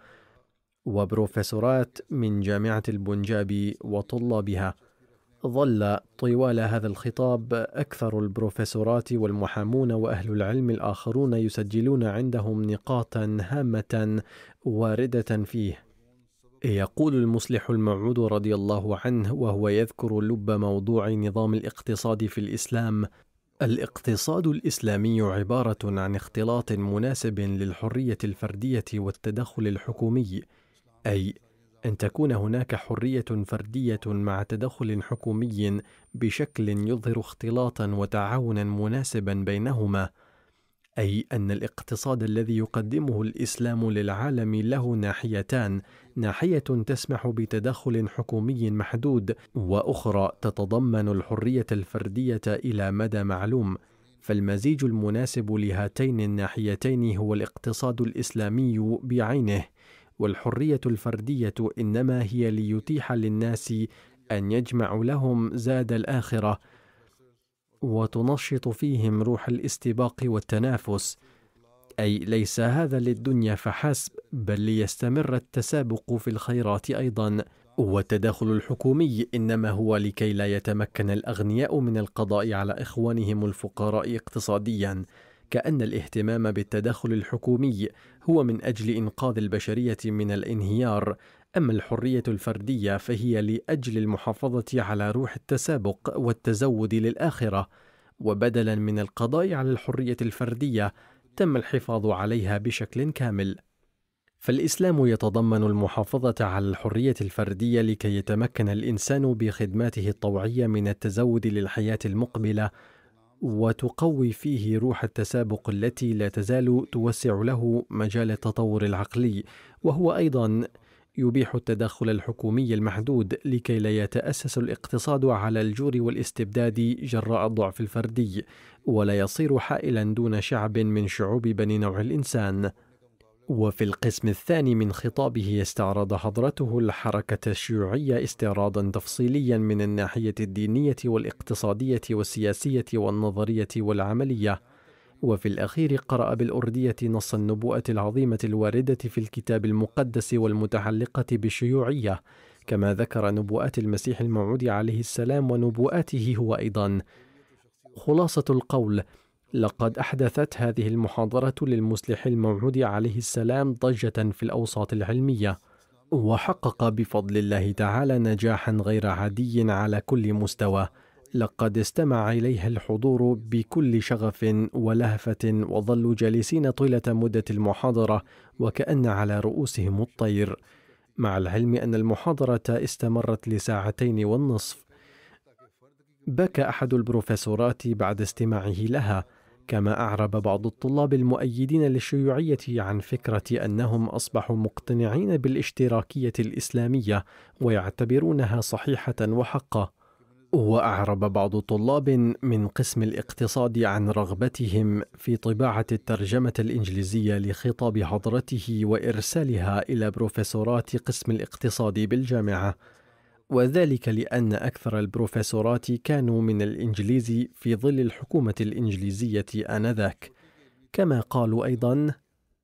S1: وبروفيسورات من جامعه البنجاب وطلابها ظل طوال هذا الخطاب اكثر البروفيسورات والمحامون واهل العلم الاخرون يسجلون عندهم نقاطا هامه وارده فيه يقول المصلح الموعود رضي الله عنه وهو يذكر لب موضوع نظام الاقتصاد في الاسلام الاقتصاد الاسلامي عباره عن اختلاط مناسب للحريه الفرديه والتدخل الحكومي اي ان تكون هناك حريه فرديه مع تدخل حكومي بشكل يظهر اختلاطا وتعاونا مناسبا بينهما اي ان الاقتصاد الذي يقدمه الاسلام للعالم له ناحيتان ناحيه تسمح بتدخل حكومي محدود واخرى تتضمن الحريه الفرديه الى مدى معلوم فالمزيج المناسب لهاتين الناحيتين هو الاقتصاد الاسلامي بعينه والحريه الفرديه انما هي ليتيح للناس ان يجمع لهم زاد الاخره وتنشط فيهم روح الاستباق والتنافس اي ليس هذا للدنيا فحسب بل ليستمر التسابق في الخيرات ايضا والتداخل الحكومي انما هو لكي لا يتمكن الاغنياء من القضاء على اخوانهم الفقراء اقتصاديا كان الاهتمام بالتداخل الحكومي هو من اجل انقاذ البشريه من الانهيار أما الحرية الفردية فهي لأجل المحافظة على روح التسابق والتزود للآخرة، وبدلاً من القضاء على الحرية الفردية، تم الحفاظ عليها بشكل كامل. فالإسلام يتضمن المحافظة على الحرية الفردية لكي يتمكن الإنسان بخدماته الطوعية من التزود للحياة المقبلة، وتقوي فيه روح التسابق التي لا تزال توسع له مجال التطور العقلي، وهو أيضاً يبيح التدخل الحكومي المحدود لكي لا يتأسس الاقتصاد على الجور والاستبداد جراء الضعف الفردي ولا يصير حائلا دون شعب من شعوب بني نوع الإنسان وفي القسم الثاني من خطابه استعرض حضرته الحركة الشيوعية استعراضا تفصيليا من الناحية الدينية والاقتصادية والسياسية والنظرية والعملية وفي الأخير قرأ بالأردية نص النبوءة العظيمة الواردة في الكتاب المقدس والمتعلقة بالشيوعية كما ذكر نبوءات المسيح الموعود عليه السلام ونبوءاته هو أيضا خلاصة القول لقد أحدثت هذه المحاضرة للمسلح الموعود عليه السلام ضجة في الأوساط العلمية وحقق بفضل الله تعالى نجاحا غير عادي على كل مستوى لقد استمع إليها الحضور بكل شغف ولهفة وظلوا جالسين طيلة مدة المحاضرة وكأن على رؤوسهم الطير مع العلم أن المحاضرة استمرت لساعتين والنصف بكى أحد البروفيسورات بعد استماعه لها كما أعرب بعض الطلاب المؤيدين للشيوعية عن فكرة أنهم أصبحوا مقتنعين بالاشتراكية الإسلامية ويعتبرونها صحيحة وحقة وأعرب بعض طلاب من قسم الاقتصاد عن رغبتهم في طباعة الترجمة الإنجليزية لخطاب حضرته وإرسالها إلى بروفيسورات قسم الاقتصاد بالجامعة، وذلك لأن أكثر البروفيسورات كانوا من الإنجليز في ظل الحكومة الإنجليزية آنذاك، كما قالوا أيضًا: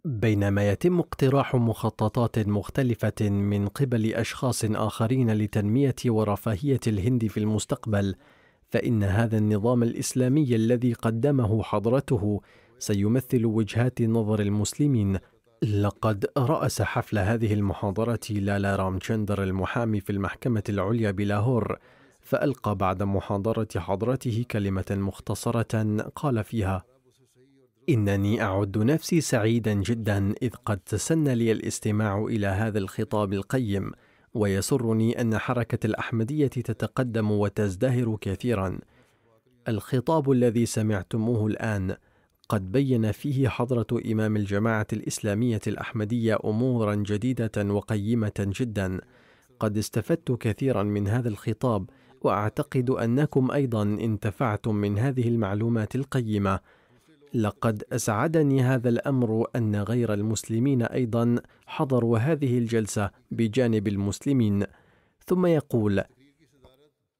S1: بينما يتم اقتراح مخططات مختلفة من قبل أشخاص آخرين لتنمية ورفاهية الهند في المستقبل، فإن هذا النظام الإسلامي الذي قدمه حضرته سيمثل وجهات نظر المسلمين. لقد رأس حفل هذه المحاضرة لالا رامشندر المحامي في المحكمة العليا بلاهور، فألقى بعد محاضرة حضرته كلمة مختصرة قال فيها: إنني أعد نفسي سعيدا جدا إذ قد تسنى لي الاستماع إلى هذا الخطاب القيم ويسرني أن حركة الأحمدية تتقدم وتزدهر كثيرا الخطاب الذي سمعتموه الآن قد بين فيه حضرة إمام الجماعة الإسلامية الأحمدية أمورا جديدة وقيمة جدا قد استفدت كثيرا من هذا الخطاب وأعتقد أنكم أيضا انتفعتم من هذه المعلومات القيمة لقد اسعدني هذا الامر ان غير المسلمين ايضا حضروا هذه الجلسه بجانب المسلمين ثم يقول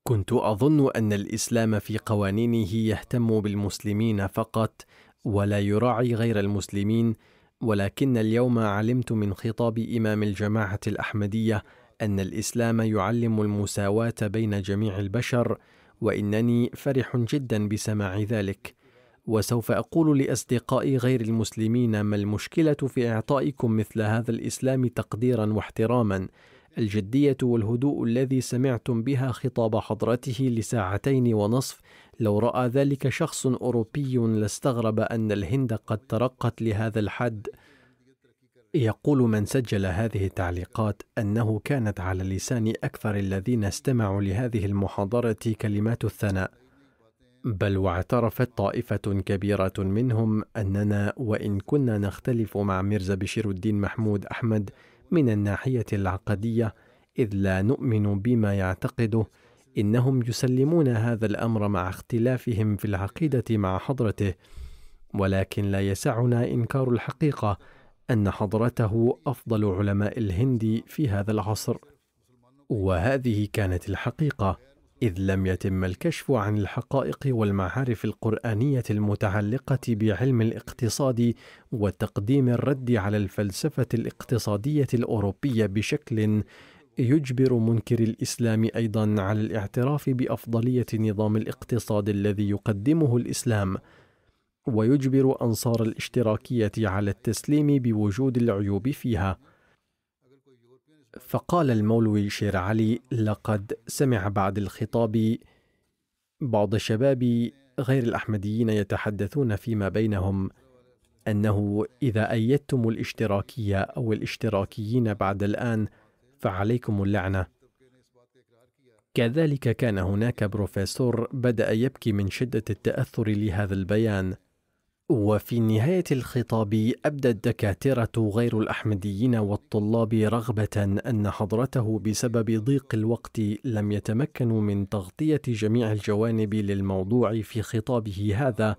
S1: كنت اظن ان الاسلام في قوانينه يهتم بالمسلمين فقط ولا يراعي غير المسلمين ولكن اليوم علمت من خطاب امام الجماعه الاحمديه ان الاسلام يعلم المساواه بين جميع البشر وانني فرح جدا بسماع ذلك وسوف اقول لاصدقائي غير المسلمين ما المشكله في اعطائكم مثل هذا الاسلام تقديرا واحتراما الجديه والهدوء الذي سمعتم بها خطاب حضرته لساعتين ونصف لو راى ذلك شخص اوروبي لاستغرب ان الهند قد ترقت لهذا الحد يقول من سجل هذه التعليقات انه كانت على لسان اكثر الذين استمعوا لهذه المحاضره كلمات الثناء بل واعترفت طائفة كبيرة منهم أننا وإن كنا نختلف مع ميرزا بشير الدين محمود أحمد من الناحية العقدية إذ لا نؤمن بما يعتقده إنهم يسلمون هذا الأمر مع اختلافهم في العقيدة مع حضرته ولكن لا يسعنا إنكار الحقيقة أن حضرته أفضل علماء الهند في هذا العصر وهذه كانت الحقيقة إذ لم يتم الكشف عن الحقائق والمعارف القرآنية المتعلقة بعلم الاقتصاد وتقديم الرد على الفلسفة الاقتصادية الأوروبية بشكل يجبر منكر الإسلام أيضا على الاعتراف بأفضلية نظام الاقتصاد الذي يقدمه الإسلام ويجبر أنصار الاشتراكية على التسليم بوجود العيوب فيها فقال المولوي شير علي لقد سمع بعد الخطاب بعض الشباب غير الأحمديين يتحدثون فيما بينهم أنه إذا أيدتم الاشتراكية أو الاشتراكيين بعد الآن فعليكم اللعنة. كذلك كان هناك بروفيسور بدأ يبكي من شدة التأثر لهذا البيان. وفي نهاية الخطاب أبدى الدكاترة غير الأحمديين والطلاب رغبة أن حضرته بسبب ضيق الوقت لم يتمكنوا من تغطية جميع الجوانب للموضوع في خطابه هذا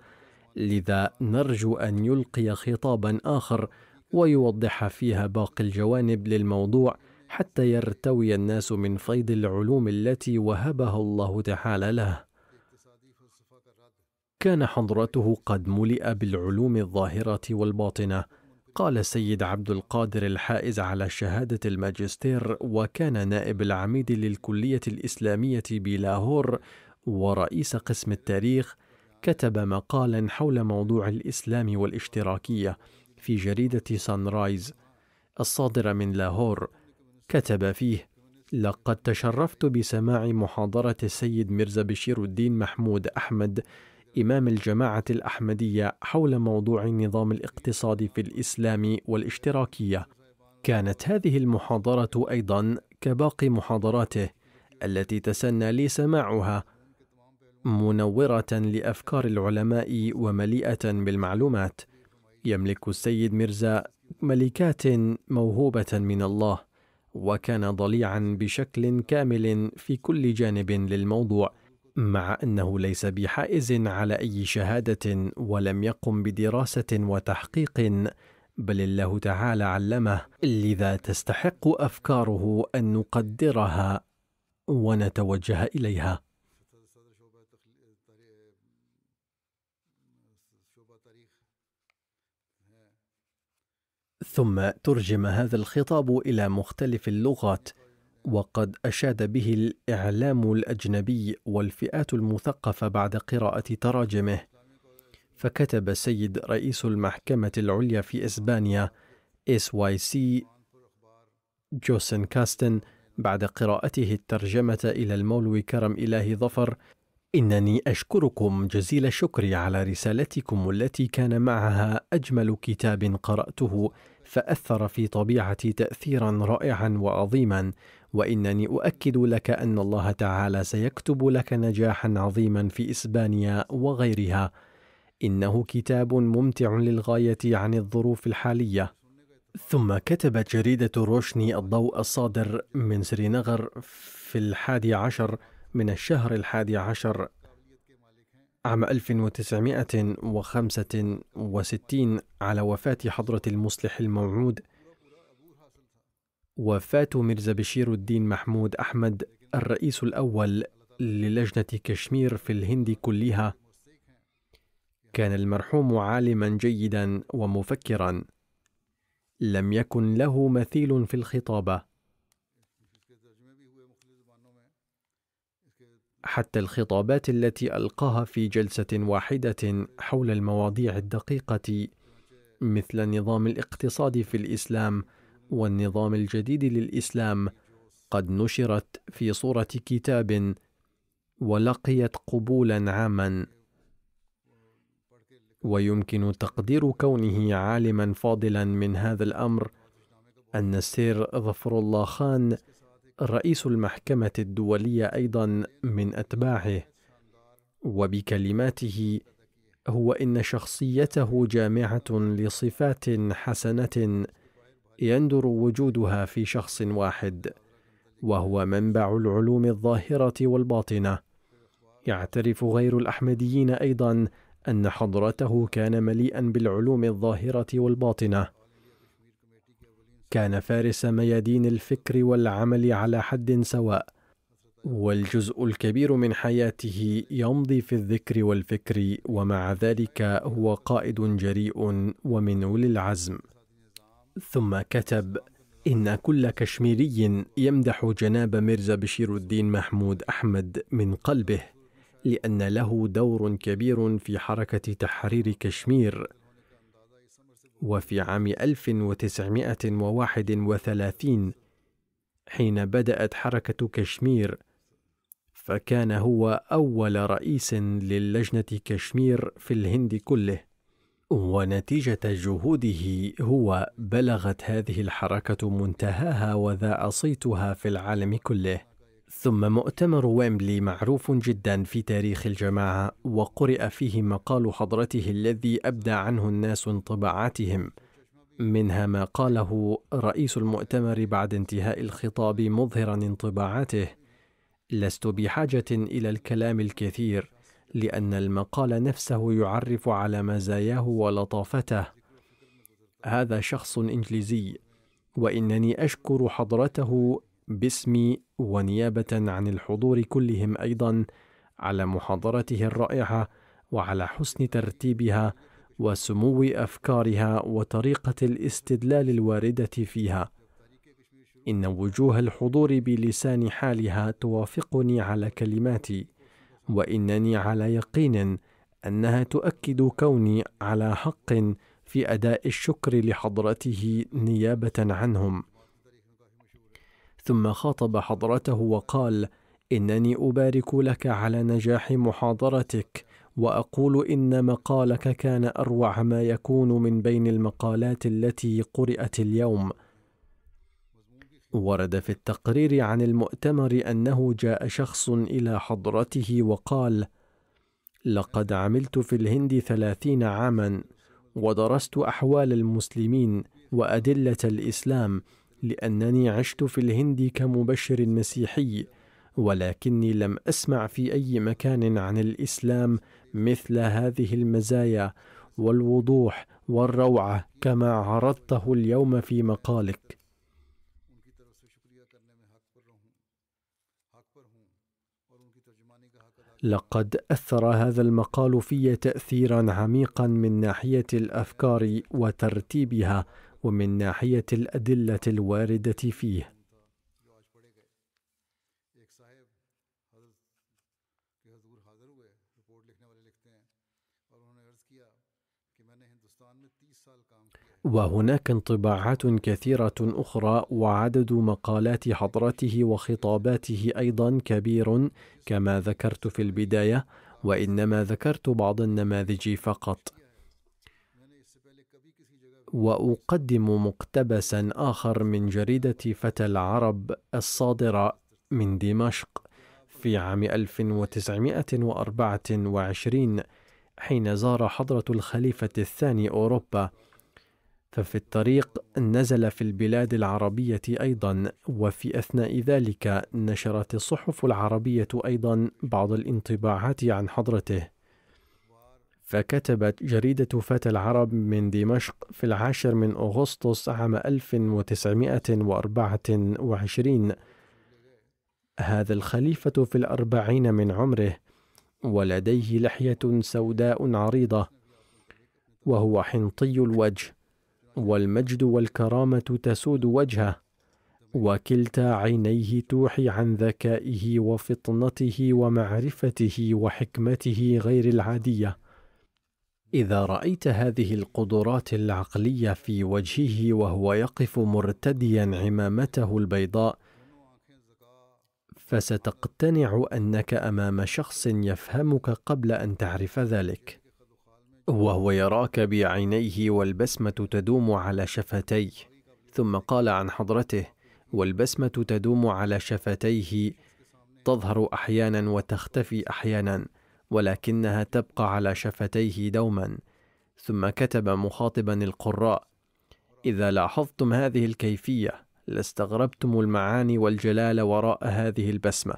S1: لذا نرجو أن يلقي خطابا آخر ويوضح فيها باقي الجوانب للموضوع حتى يرتوي الناس من فيض العلوم التي وهبها الله تعالى له كان حضرته قد ملئ بالعلوم الظاهرة والباطنة قال السيد عبد القادر الحائز على شهادة الماجستير وكان نائب العميد للكلية الإسلامية بلاهور ورئيس قسم التاريخ كتب مقالا حول موضوع الإسلام والاشتراكية في جريدة سان رايز الصادرة من لاهور كتب فيه لقد تشرفت بسماع محاضرة السيد ميرزا بشير الدين محمود أحمد إمام الجماعة الأحمدية حول موضوع النظام الاقتصادي في الإسلام والاشتراكية. كانت هذه المحاضرة أيضا كباقي محاضراته التي تسنى لي سماعها منورة لأفكار العلماء ومليئة بالمعلومات. يملك السيد ميرزا ملكات موهوبة من الله، وكان ضليعا بشكل كامل في كل جانب للموضوع. مع انه ليس بحائز على اي شهاده ولم يقم بدراسه وتحقيق بل الله تعالى علمه لذا تستحق افكاره ان نقدرها ونتوجه اليها ثم ترجم هذا الخطاب الى مختلف اللغات وقد أشاد به الإعلام الأجنبي والفئات المثقفة بعد قراءة تراجمه فكتب سيد رئيس المحكمة العليا في إسبانيا اس واي سي جوسن كاستن بعد قراءته الترجمة إلى المولوي كرم إله ظفر إنني أشكركم جزيل الشكر على رسالتكم التي كان معها أجمل كتاب قرأته فأثر في طبيعتي تأثيرا رائعا وعظيما وانني اؤكد لك ان الله تعالى سيكتب لك نجاحا عظيما في اسبانيا وغيرها انه كتاب ممتع للغايه عن الظروف الحاليه ثم كتبت جريده روشني الضوء الصادر من سرينغر في الحادي عشر من الشهر الحادي عشر عام 1965 على وفاة حضرة المصلح الموعود وفاة ميرزا بشير الدين محمود أحمد الرئيس الأول للجنة كشمير في الهند كلها كان المرحوم عالما جيدا ومفكرا لم يكن له مثيل في الخطابه حتى الخطابات التي القاها في جلسه واحده حول المواضيع الدقيقه مثل نظام الاقتصاد في الاسلام والنظام الجديد للاسلام قد نشرت في صوره كتاب ولقيت قبولا عاما ويمكن تقدير كونه عالما فاضلا من هذا الامر ان السير ظفر الله خان رئيس المحكمه الدوليه ايضا من اتباعه وبكلماته هو ان شخصيته جامعه لصفات حسنه يندر وجودها في شخص واحد وهو منبع العلوم الظاهره والباطنه يعترف غير الاحمديين ايضا ان حضرته كان مليئا بالعلوم الظاهره والباطنه كان فارس ميادين الفكر والعمل على حد سواء والجزء الكبير من حياته يمضي في الذكر والفكر ومع ذلك هو قائد جريء ومن اولي العزم ثم كتب إن كل كشميري يمدح جناب ميرزا بشير الدين محمود أحمد من قلبه لأن له دور كبير في حركة تحرير كشمير وفي عام 1931 حين بدأت حركة كشمير فكان هو أول رئيس للجنة كشمير في الهند كله ونتيجة جهوده هو بلغت هذه الحركة منتهاها وذاع صيتها في العالم كله. ثم مؤتمر ويمبلي معروف جدا في تاريخ الجماعة وقرئ فيه مقال حضرته الذي أبدى عنه الناس انطباعاتهم منها ما قاله رئيس المؤتمر بعد انتهاء الخطاب مظهرا انطباعاته لست بحاجة إلى الكلام الكثير لأن المقال نفسه يعرف على مزاياه ولطافته هذا شخص إنجليزي وإنني أشكر حضرته باسمي ونيابة عن الحضور كلهم أيضا على محاضرته الرائعة وعلى حسن ترتيبها وسمو أفكارها وطريقة الاستدلال الواردة فيها إن وجوه الحضور بلسان حالها توافقني على كلماتي وانني على يقين انها تؤكد كوني على حق في اداء الشكر لحضرته نيابه عنهم ثم خاطب حضرته وقال انني ابارك لك على نجاح محاضرتك واقول ان مقالك كان اروع ما يكون من بين المقالات التي قرات اليوم ورد في التقرير عن المؤتمر انه جاء شخص الى حضرته وقال لقد عملت في الهند ثلاثين عاما ودرست احوال المسلمين وادله الاسلام لانني عشت في الهند كمبشر مسيحي ولكني لم اسمع في اي مكان عن الاسلام مثل هذه المزايا والوضوح والروعه كما عرضته اليوم في مقالك لقد اثر هذا المقال في تاثيرا عميقا من ناحيه الافكار وترتيبها ومن ناحيه الادله الوارده فيه وهناك انطباعات كثيرة أخرى وعدد مقالات حضرته وخطاباته أيضا كبير كما ذكرت في البداية وإنما ذكرت بعض النماذج فقط وأقدم مقتبسا آخر من جريدة فتى العرب الصادرة من دمشق في عام 1924 حين زار حضرة الخليفة الثاني أوروبا ففي الطريق نزل في البلاد العربية أيضا وفي أثناء ذلك نشرت الصحف العربية أيضا بعض الانطباعات عن حضرته فكتبت جريدة فتى العرب من دمشق في العاشر من أغسطس عام 1924 هذا الخليفة في الأربعين من عمره ولديه لحيه سوداء عريضه وهو حنطي الوجه والمجد والكرامه تسود وجهه وكلتا عينيه توحي عن ذكائه وفطنته ومعرفته وحكمته غير العاديه اذا رايت هذه القدرات العقليه في وجهه وهو يقف مرتديا عمامته البيضاء فستقتنع انك امام شخص يفهمك قبل ان تعرف ذلك وهو يراك بعينيه والبسمه تدوم على شفتيه ثم قال عن حضرته والبسمه تدوم على شفتيه تظهر احيانا وتختفي احيانا ولكنها تبقى على شفتيه دوما ثم كتب مخاطبا القراء اذا لاحظتم هذه الكيفيه لاستغربتم المعاني والجلال وراء هذه البسمة.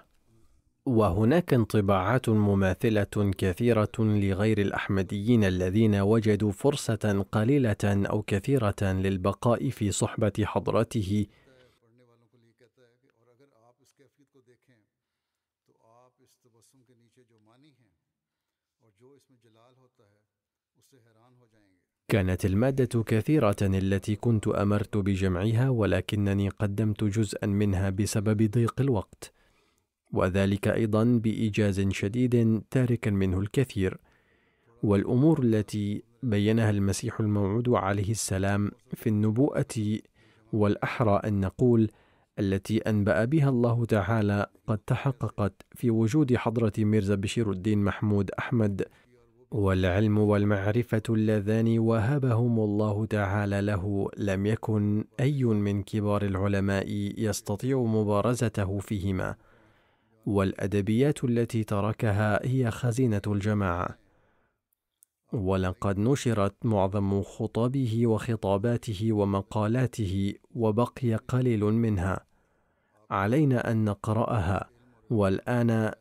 S1: وهناك انطباعات مماثلة كثيرة لغير الأحمديين الذين وجدوا فرصة قليلة أو كثيرة للبقاء في صحبة حضرته كانت المادة كثيرة التي كنت أمرت بجمعها ولكنني قدمت جزءا منها بسبب ضيق الوقت وذلك أيضا بإيجاز شديد تاركا منه الكثير والأمور التي بينها المسيح الموعود عليه السلام في النبوءة والأحرى أن نقول التي أنبأ بها الله تعالى قد تحققت في وجود حضرة ميرزا بشير الدين محمود أحمد والعلم والمعرفة اللذان وهبهم الله تعالى له لم يكن أي من كبار العلماء يستطيع مبارزته فيهما، والأدبيات التي تركها هي خزينة الجماعة. ولقد نشرت معظم خطبه وخطاباته ومقالاته وبقي قليل منها علينا ان نقراها والان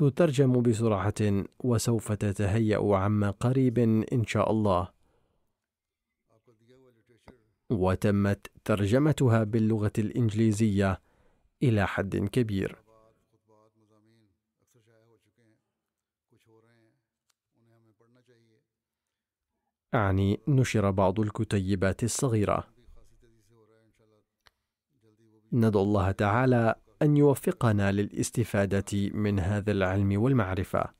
S1: تترجم بسرعة وسوف تتهيأ عما قريب إن شاء الله. وتمت ترجمتها باللغة الإنجليزية إلى حد كبير. أعني نشر بعض الكتيبات الصغيرة. ندعو الله تعالى أن يوفقنا للاستفادة من هذا العلم والمعرفة